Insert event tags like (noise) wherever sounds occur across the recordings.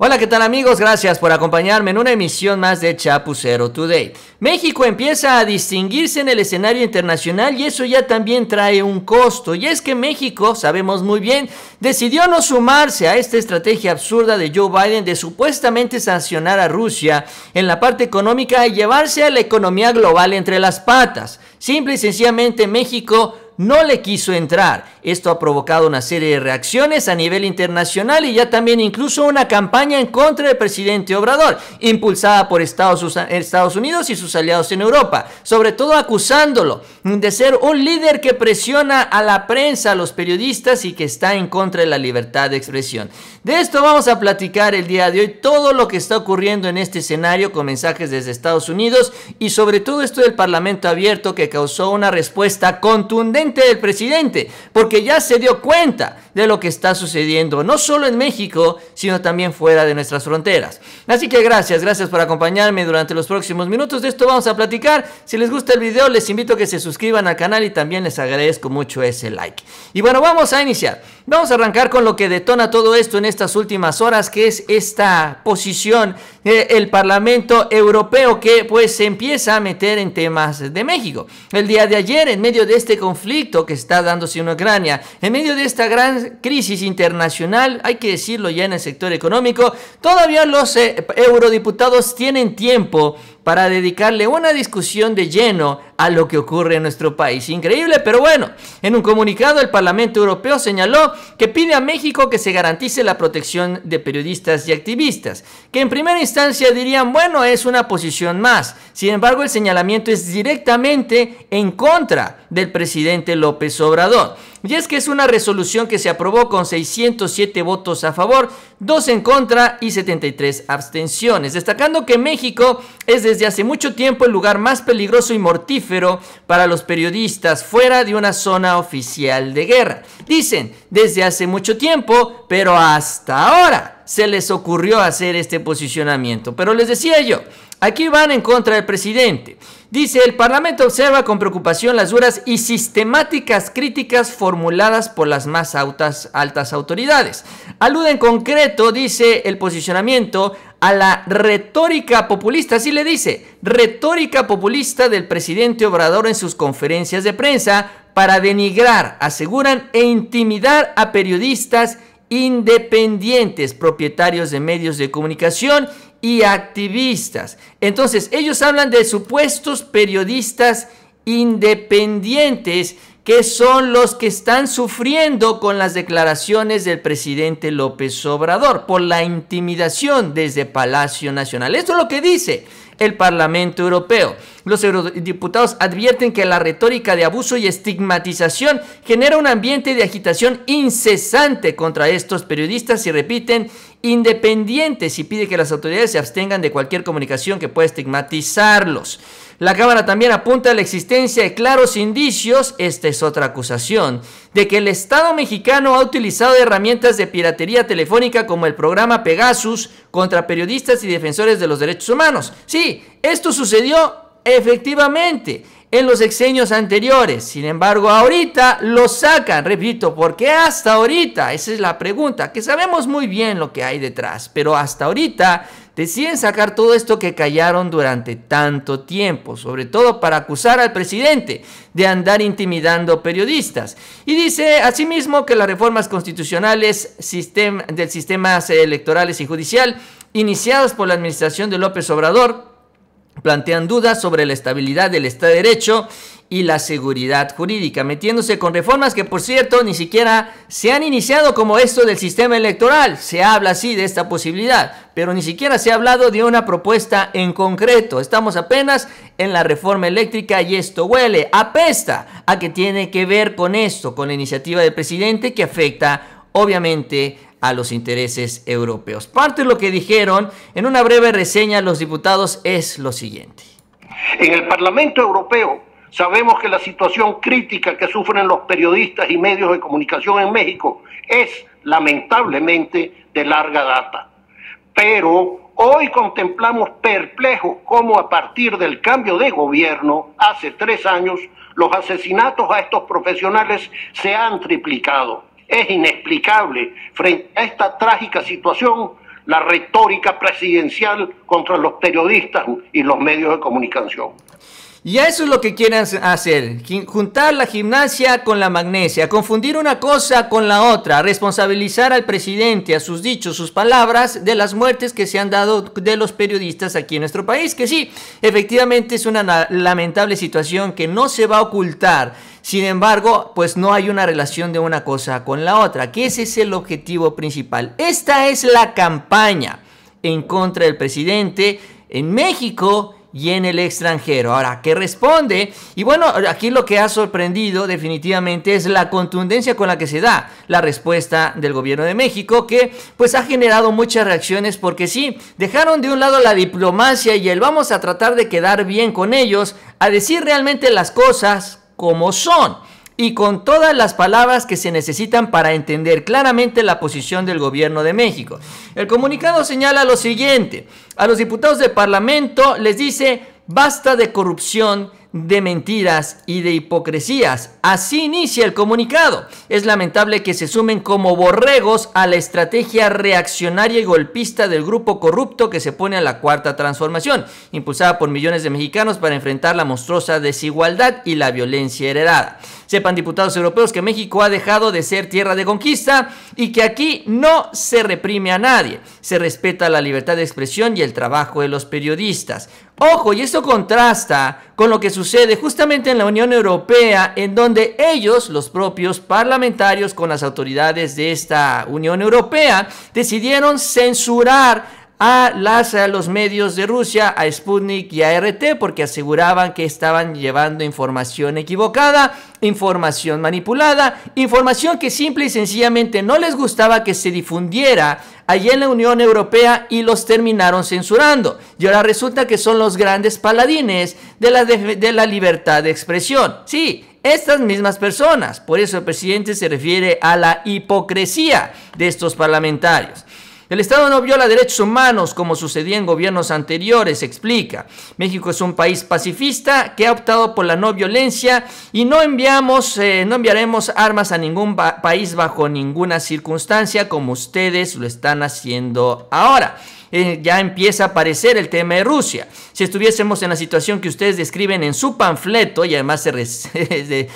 Hola, ¿qué tal amigos? Gracias por acompañarme en una emisión más de Chapucero Today. México empieza a distinguirse en el escenario internacional y eso ya también trae un costo. Y es que México, sabemos muy bien, decidió no sumarse a esta estrategia absurda de Joe Biden de supuestamente sancionar a Rusia en la parte económica y llevarse a la economía global entre las patas. Simple y sencillamente México no le quiso entrar. Esto ha provocado una serie de reacciones a nivel internacional y ya también incluso una campaña en contra del presidente Obrador, impulsada por Estados, Unidos y sus aliados en Europa, sobre todo acusándolo de ser un líder que presiona a la prensa, a los periodistas y que está en contra de la libertad de expresión. De esto vamos a platicar el día de hoy, todo lo que está ocurriendo en este escenario con mensajes desde Estados Unidos y sobre todo esto del Parlamento abierto que causó una respuesta contundente del presidente, porque ya se dio cuenta de lo que está sucediendo, no solo en México, sino también fuera de nuestras fronteras. Así que gracias, gracias por acompañarme durante los próximos minutos. De esto vamos a platicar. Si les gusta el video, les invito a que se suscriban al canal y también les agradezco mucho ese like. Y bueno, vamos a iniciar. Vamos a arrancar con lo que detona todo esto en estas últimas horas, que es esta posición del Parlamento Europeo que pues se empieza a meter en temas de México. El día de ayer, en medio de este conflicto que está dándose en Ucrania, en medio de esta gran crisis internacional, hay que decirlo ya en el sector económico, todavía los eh, eurodiputados tienen tiempo para dedicarle una discusión de lleno a lo que ocurre en nuestro país. Increíble, pero bueno, en un comunicado el Parlamento Europeo señaló que pide a México que se garantice la protección de periodistas y activistas, que en primera instancia dirían, bueno, es una posición más. Sin embargo, el señalamiento es directamente en contra del presidente López Obrador. Y es que es una resolución que se aprobó con 607 votos a favor, 2 en contra y 73 abstenciones, destacando que México es desde hace mucho tiempo el lugar más peligroso y mortífero para los periodistas fuera de una zona oficial de guerra. Dicen, desde hace mucho tiempo, pero hasta ahora se les ocurrió hacer este posicionamiento. Pero les decía yo, Aquí van en contra del presidente. Dice, el Parlamento observa con preocupación las duras y sistemáticas críticas formuladas por las más altas, autoridades. Alude en concreto, dice el posicionamiento, a la retórica populista, así le dice, retórica populista del presidente Obrador en sus conferencias de prensa para denigrar, aseguran, e intimidar a periodistas independientes, propietarios de medios de comunicación y activistas. Entonces, ellos hablan de supuestos periodistas independientes que son los que están sufriendo con las declaraciones del presidente López Obrador por la intimidación desde Palacio Nacional. Esto es lo que dice el Parlamento Europeo. Los eurodiputados advierten que la retórica de abuso y estigmatización genera un ambiente de agitación incesante contra estos periodistas y repiten independientes y pide que las autoridades se abstengan de cualquier comunicación que pueda estigmatizarlos. La Cámara también apunta a la existencia de claros indicios, esta es otra acusación, de que el Estado mexicano ha utilizado herramientas de piratería telefónica como el programa Pegasus contra periodistas y defensores de los derechos humanos. Sí, esto sucedió efectivamente en los exenios anteriores. Sin embargo, ahorita lo sacan, repito, porque hasta ahorita, esa es la pregunta, que sabemos muy bien lo que hay detrás, pero hasta ahorita deciden sacar todo esto que callaron durante tanto tiempo, sobre todo para acusar al presidente de andar intimidando periodistas. Y dice asimismo que las reformas constitucionales del sistema electoral y judicial iniciadas por la administración de López Obrador plantean dudas sobre la estabilidad del Estado de Derecho y la seguridad jurídica, metiéndose con reformas que por cierto ni siquiera se han iniciado como esto del sistema electoral. Se habla así de esta posibilidad, pero ni siquiera se ha hablado de una propuesta en concreto. Estamos apenas en la reforma eléctrica y esto huele, apesta a que tiene que ver con esto, con la iniciativa del presidente que afecta obviamente a los intereses europeos. Parte de lo que dijeron en una breve reseña los diputados es lo siguiente. En el Parlamento Europeo sabemos que la situación crítica que sufren los periodistas y medios de comunicación en México es lamentablemente de larga data. Pero hoy contemplamos perplejos cómo a partir del cambio de gobierno hace tres años los asesinatos a estos profesionales se han triplicado es inexplicable frente a esta trágica situación la retórica presidencial contra los periodistas y los medios de comunicación. Y eso es lo que quieren hacer, juntar la gimnasia con la magnesia, confundir una cosa con la otra, responsabilizar al presidente, a sus dichos, sus palabras, de las muertes que se han dado de los periodistas aquí en nuestro país, que sí, efectivamente es una lamentable situación que no se va a ocultar. Sin embargo, pues no hay una relación de una cosa con la otra, que ese es el objetivo principal. Esta es la campaña en contra del presidente en México y en el extranjero. Ahora, ¿qué responde? Y bueno, aquí lo que ha sorprendido definitivamente es la contundencia con la que se da la respuesta del gobierno de México, que pues ha generado muchas reacciones porque sí, dejaron de un lado la diplomacia y el vamos a tratar de quedar bien con ellos, a decir realmente las cosas como son y con todas las palabras que se necesitan para entender claramente la posición del gobierno de México. El comunicado señala lo siguiente, a los diputados del Parlamento les dice, basta de corrupción de mentiras y de hipocresías. Así inicia el comunicado. Es lamentable que se sumen como borregos a la estrategia reaccionaria y golpista del grupo corrupto que se pone a la cuarta transformación, impulsada por millones de mexicanos para enfrentar la monstruosa desigualdad y la violencia heredada. Sepan diputados europeos que México ha dejado de ser tierra de conquista y que aquí no se reprime a nadie. Se respeta la libertad de expresión y el trabajo de los periodistas. Ojo, y esto contrasta con lo que sucede justamente en la Unión Europea, en donde ellos, los propios parlamentarios con las autoridades de esta Unión Europea, decidieron censurar a, las, a los medios de Rusia, a Sputnik y a RT, porque aseguraban que estaban llevando información equivocada, información manipulada, información que simple y sencillamente no les gustaba que se difundiera allí en la Unión Europea y los terminaron censurando. Y ahora resulta que son los grandes paladines de la, de la libertad de expresión. Sí, estas mismas personas. Por eso el presidente se refiere a la hipocresía de estos parlamentarios. El Estado no viola derechos humanos como sucedía en gobiernos anteriores, explica. México es un país pacifista que ha optado por la no violencia y no enviamos, eh, no enviaremos armas a ningún país bajo ninguna circunstancia como ustedes lo están haciendo ahora. Eh, ya empieza a aparecer el tema de Rusia. Si estuviésemos en la situación que ustedes describen en su panfleto, y además se,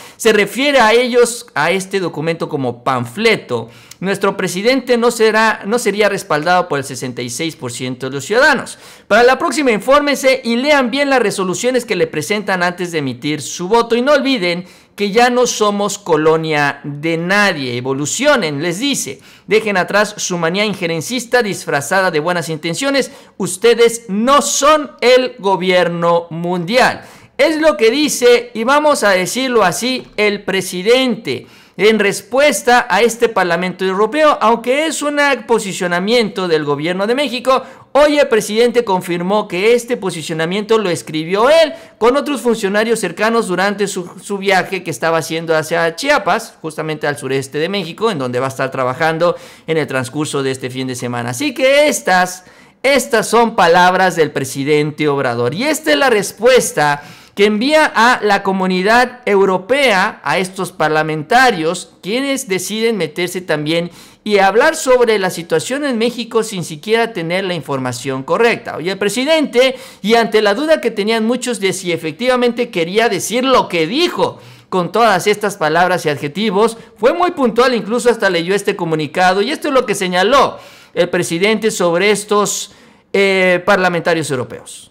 (laughs) se refiere a ellos, a este documento como panfleto, nuestro presidente no, será, no sería respaldado por el 66% de los ciudadanos. Para la próxima, infórmense y lean bien las resoluciones que le presentan antes de emitir su voto. Y no olviden que ya no somos colonia de nadie. Evolucionen, les dice. Dejen atrás su manía injerencista disfrazada de buenas intenciones. Ustedes no son el gobierno mundial. Es lo que dice, y vamos a decirlo así, el presidente en respuesta a este Parlamento Europeo, aunque es un posicionamiento del gobierno de México. Hoy el presidente confirmó que este posicionamiento lo escribió él con otros funcionarios cercanos durante su, viaje que estaba haciendo hacia Chiapas, justamente al sureste de México, en donde va a estar trabajando en el transcurso de este fin de semana. Así que estas, estas son palabras del presidente Obrador. Y esta es la respuesta que envía a la comunidad europea, a estos parlamentarios, quienes deciden meterse también y hablar sobre la situación en México sin siquiera tener la información correcta. Oye, el presidente, y ante la duda que tenían muchos de si efectivamente quería decir lo que dijo, con todas estas palabras y adjetivos. Fue muy puntual, incluso hasta leyó este comunicado y esto es lo que señaló el presidente sobre estos eh, parlamentarios europeos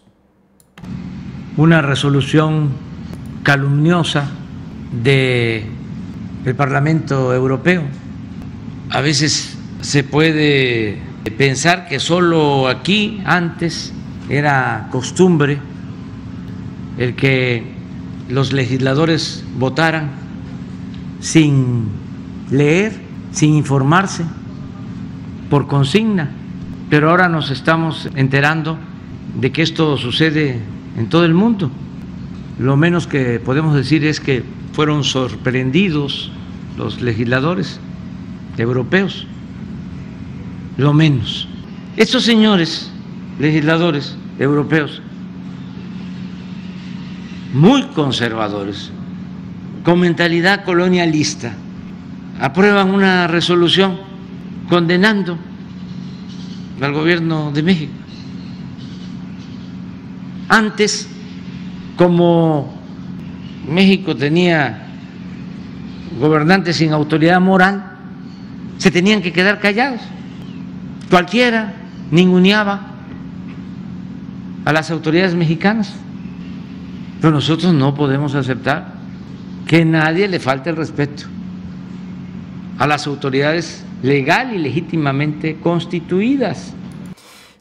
una resolución calumniosa del el Parlamento Europeo. A veces se puede pensar que solo aquí antes era costumbre el que los legisladores votaran sin leer, sin informarse, por consigna, pero ahora nos estamos enterando de que esto sucede en todo el mundo. Lo menos que podemos decir es que fueron sorprendidos los legisladores europeos. Lo menos. Estos señores legisladores europeos, muy conservadores, con mentalidad colonialista, aprueban una resolución condenando al gobierno de México. Antes, como México tenía gobernantes sin autoridad moral, se tenían que quedar callados. Cualquiera ninguneaba a las autoridades mexicanas. Pero nosotros no podemos aceptar que nadie le falte el respeto a las autoridades legal y legítimamente constituidas.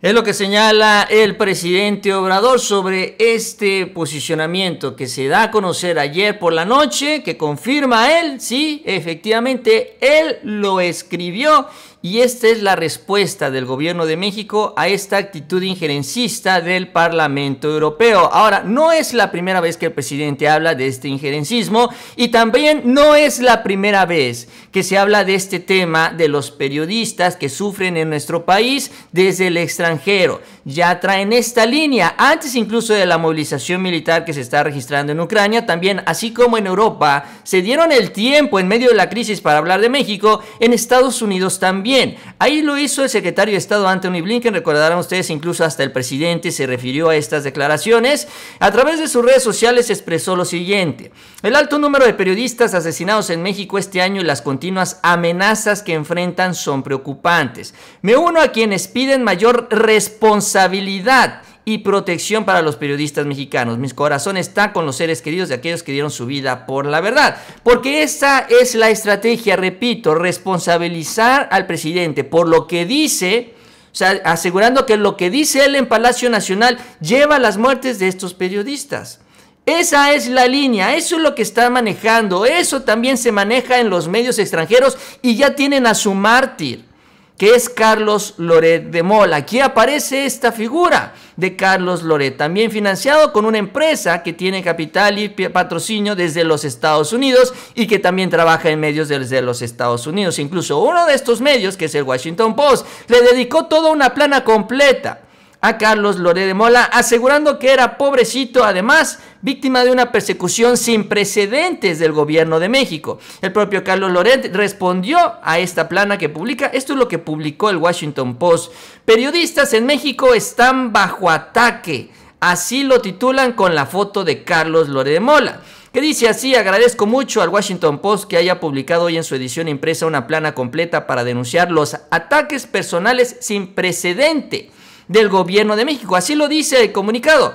Es lo que señala el presidente Obrador sobre este posicionamiento que se da a conocer ayer por la noche, que confirma él, sí, efectivamente él lo escribió y esta es la respuesta del gobierno de México a esta actitud injerencista del Parlamento Europeo. Ahora, no es la primera vez que el presidente habla de este injerencismo y también no es la primera vez que se habla de este tema de los periodistas que sufren en nuestro país desde el extranjero. Ya traen esta línea, antes incluso de la movilización militar que se está registrando en Ucrania, también así como en Europa, se dieron el tiempo en medio de la crisis para hablar de México, en Estados Unidos también ahí lo hizo el secretario de Estado Anthony Blinken, recordarán ustedes, incluso hasta el presidente se refirió a estas declaraciones. A través de sus redes sociales expresó lo siguiente, el alto número de periodistas asesinados en México este año y las continuas amenazas que enfrentan son preocupantes. Me uno a quienes piden mayor responsabilidad y protección para los periodistas mexicanos. Mi corazón está con los seres queridos de aquellos que dieron su vida por la verdad. Porque esa es la estrategia, repito, responsabilizar al presidente por lo que dice. O sea, asegurando que lo que dice él en Palacio Nacional lleva a las muertes de estos periodistas. Esa es la línea, eso es lo que está manejando, eso también se maneja en los medios extranjeros y ya tienen a su mártir que es Carlos Loret de Mola. Aquí aparece esta figura de Carlos Loret, también financiado con una empresa que tiene capital y patrocinio desde los Estados Unidos y que también trabaja en medios desde los Estados Unidos. Incluso uno de estos medios, que es el Washington Post, le dedicó toda una plana completa a Carlos Loret de Mola, asegurando que era pobrecito, además víctima de una persecución sin precedentes del gobierno de México. El propio Carlos Loret respondió a esta plana que publica, esto es lo que publicó el Washington Post, periodistas en México están bajo ataque, así lo titulan con la foto de Carlos Loret de Mola que dice así, agradezco mucho al Washington Post que haya publicado hoy en su edición impresa una plana completa para denunciar los ataques personales sin precedente del gobierno de México. Así lo dice el comunicado.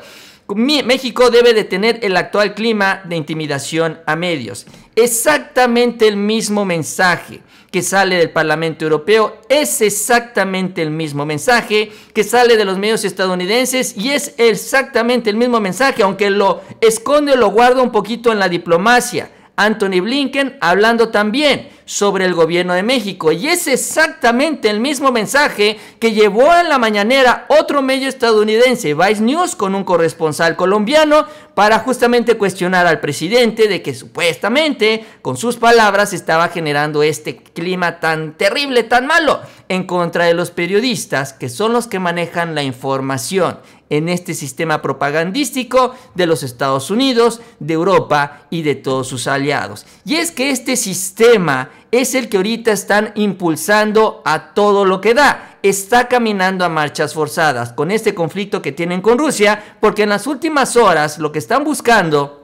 México debe detener el actual clima de intimidación a medios. Exactamente el mismo mensaje que sale del Parlamento Europeo es exactamente el mismo mensaje que sale de los medios estadounidenses y es exactamente el mismo mensaje, aunque lo esconde o lo guarda un poquito en la diplomacia. Anthony Blinken hablando también sobre el gobierno de México. Y es exactamente el mismo mensaje que llevó en la mañanera otro medio estadounidense, Vice News, con un corresponsal colombiano, para justamente cuestionar al presidente de que supuestamente con sus palabras estaba generando este clima tan terrible, tan malo, en contra de los periodistas que son los que manejan la información en este sistema propagandístico de los Estados Unidos, de Europa y de todos sus aliados. Y es que este sistema es el que ahorita están impulsando a todo lo que da está caminando a marchas forzadas con este conflicto que tienen con Rusia, porque en las últimas horas lo que están buscando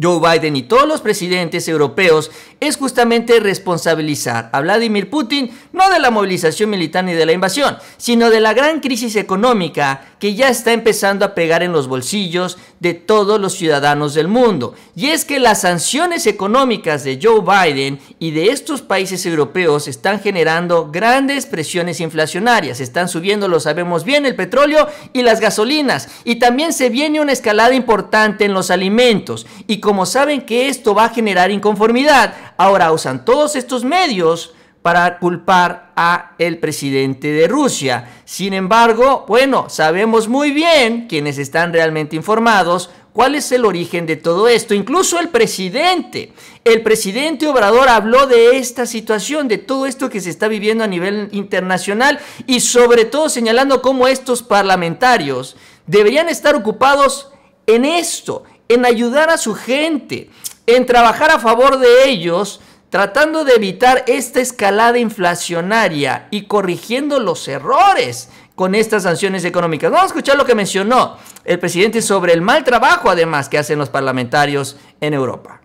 Joe Biden y todos los presidentes europeos es justamente responsabilizar a Vladimir Putin no de la movilización militar ni de la invasión, sino de la gran crisis económica que ya está empezando a pegar en los bolsillos de todos los ciudadanos del mundo. Y es que las sanciones económicas de Joe Biden y de estos países europeos están generando grandes presiones inflacionarias. Están subiendo, lo sabemos bien, el petróleo y las gasolinas. Y también se viene una escalada importante en los alimentos. Y como saben que esto va a generar inconformidad, ahora usan todos estos medios para culpar a el presidente de Rusia. Sin embargo, bueno, sabemos muy bien quienes están realmente informados cuál es el origen de todo esto. Incluso el presidente, el presidente Obrador habló de esta situación, de todo esto que se está viviendo a nivel internacional y sobre todo señalando cómo estos parlamentarios deberían estar ocupados en esto, en ayudar a su gente, en trabajar a favor de ellos tratando de evitar esta escalada inflacionaria y corrigiendo los errores con estas sanciones económicas. Vamos a escuchar lo que mencionó el presidente sobre el mal trabajo, además, que hacen los parlamentarios en Europa.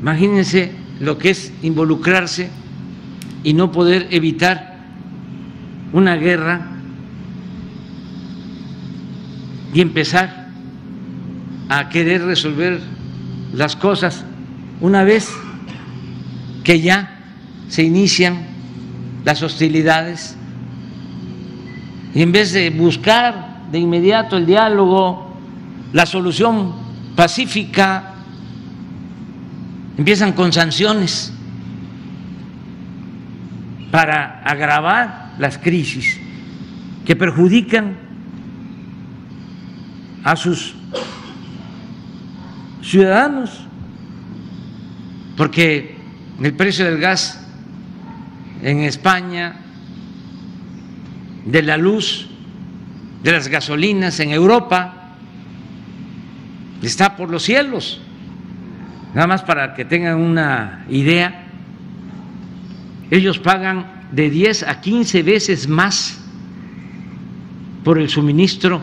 Imagínense lo que es involucrarse y no poder evitar una guerra y empezar a querer resolver las cosas una vez que ya se inician las hostilidades y en vez de buscar de inmediato el diálogo, la solución pacífica, empiezan con sanciones para agravar las crisis que perjudican a sus ciudadanos, porque el precio del gas en España, de la luz, de las gasolinas en Europa, está por los cielos. Nada más para que tengan una idea, ellos pagan de 10 a 15 veces más por el suministro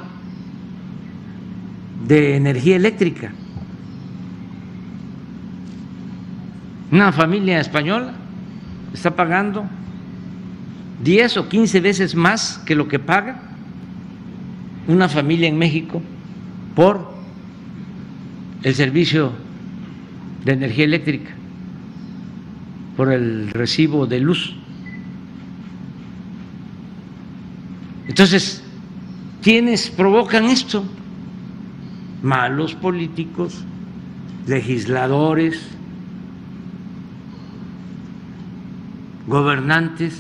de energía eléctrica. Una familia española está pagando 10 o 15 veces más que lo que paga una familia en México por el servicio de energía eléctrica, por el recibo de luz. Entonces, ¿quiénes provocan esto? Malos políticos, legisladores, gobernantes,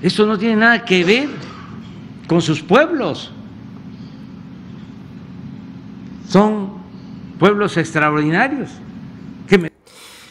eso no tiene nada que ver con sus pueblos. Son pueblos extraordinarios.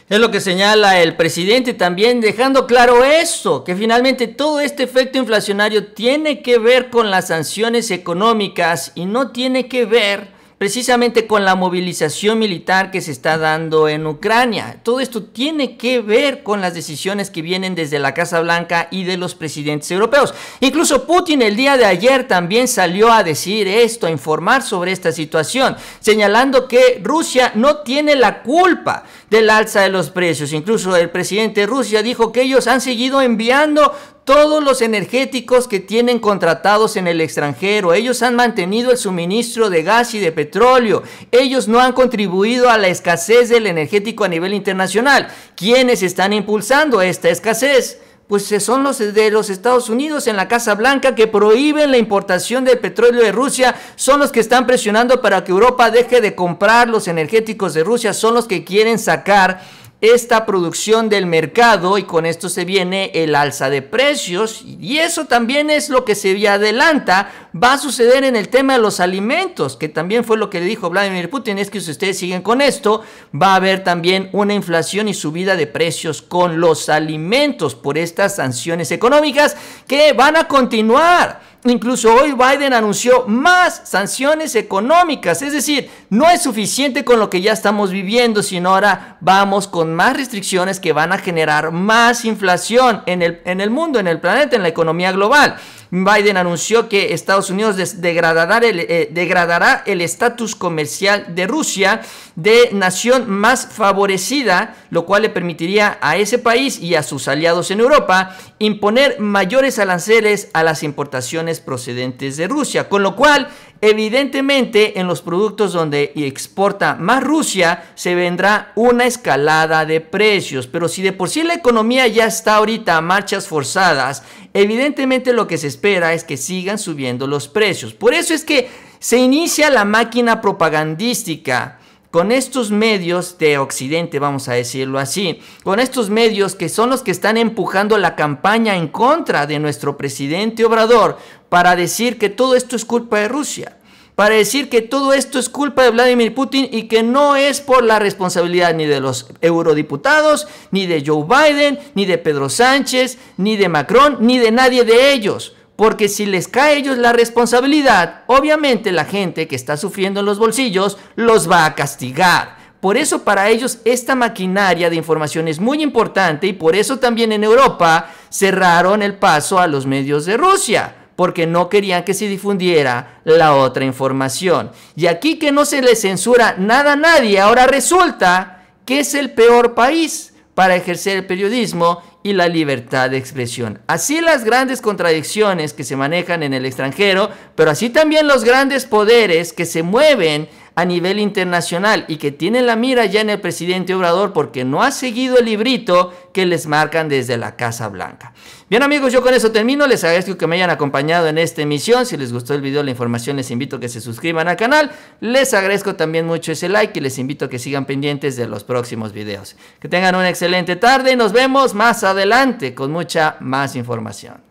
Es lo que señala el presidente también, dejando claro eso, que finalmente todo este efecto inflacionario tiene que ver con las sanciones económicas y no tiene que ver precisamente con la movilización militar que se está dando en Ucrania. Todo esto tiene que ver con las decisiones que vienen desde la Casa Blanca y de los presidentes europeos. Incluso Putin el día de ayer también salió a decir esto, a informar sobre esta situación, señalando que Rusia no tiene la culpa del alza de los precios. Incluso el presidente de Rusia dijo que ellos han seguido enviando todos los energéticos que tienen contratados en el extranjero. Ellos han mantenido el suministro de gas y de petróleo. Ellos no han contribuido a la escasez del energético a nivel internacional. ¿Quiénes están impulsando esta escasez? Pues eh, son los de los Estados Unidos en la Casa Blanca que prohíben la importación del petróleo de Rusia, son los que están presionando para que Europa deje de comprar los energéticos de Rusia, son los que quieren sacar esta producción del mercado y con esto se viene el alza de precios y eso también es lo que se adelanta va a suceder en el tema de los alimentos que también fue lo que le dijo Vladimir Putin es que si ustedes siguen con esto va a haber también una inflación y subida de precios con los alimentos por estas sanciones económicas que van a continuar Incluso hoy Biden anunció más sanciones económicas, es decir, no es suficiente con lo que ya estamos viviendo, sino ahora vamos con más restricciones que van a generar más inflación en el, en el mundo, en el planeta, en la economía global. Biden anunció que Estados Unidos eh, degradará el, estatus comercial de Rusia de nación más favorecida, lo cual le permitiría a ese país y a sus aliados en Europa imponer mayores aranceles a las importaciones procedentes de Rusia, con lo cual Evidentemente, en los productos donde exporta más Rusia, se vendrá una escalada de precios. Pero si de por sí la economía ya está ahorita a marchas forzadas, evidentemente lo que se espera es que sigan subiendo los precios. Por eso es que se inicia la máquina propagandística con estos medios de Occidente, vamos a decirlo así, con estos medios que son los que están empujando la campaña en contra de nuestro presidente Obrador para decir que todo esto es culpa de Rusia, para decir que todo esto es culpa de Vladimir Putin y que no es por la responsabilidad ni de los eurodiputados, ni de Joe Biden, ni de Pedro Sánchez, ni de Macron, ni de nadie de ellos. Porque si les cae a ellos la responsabilidad, obviamente la gente que está sufriendo en los bolsillos los va a castigar. Por eso para ellos esta maquinaria de información es muy importante y por eso también en Europa cerraron el paso a los medios de Rusia porque no querían que se difundiera la otra información. Y aquí que no se le censura nada a nadie, ahora resulta que es el peor país para ejercer el periodismo y la libertad de expresión. Así las grandes contradicciones que se manejan en el extranjero, pero así también los grandes poderes que se mueven a nivel internacional y que tienen la mira ya en el presidente Obrador porque no ha seguido el librito que les marcan desde la Casa Blanca. Bien amigos, yo con eso termino. Les agradezco que me hayan acompañado en esta emisión. Si les gustó el video, la información, les invito a que se suscriban al canal. Les agradezco también mucho ese like y les invito a que sigan pendientes de los próximos videos. Que tengan una excelente tarde y nos vemos más adelante con mucha más información.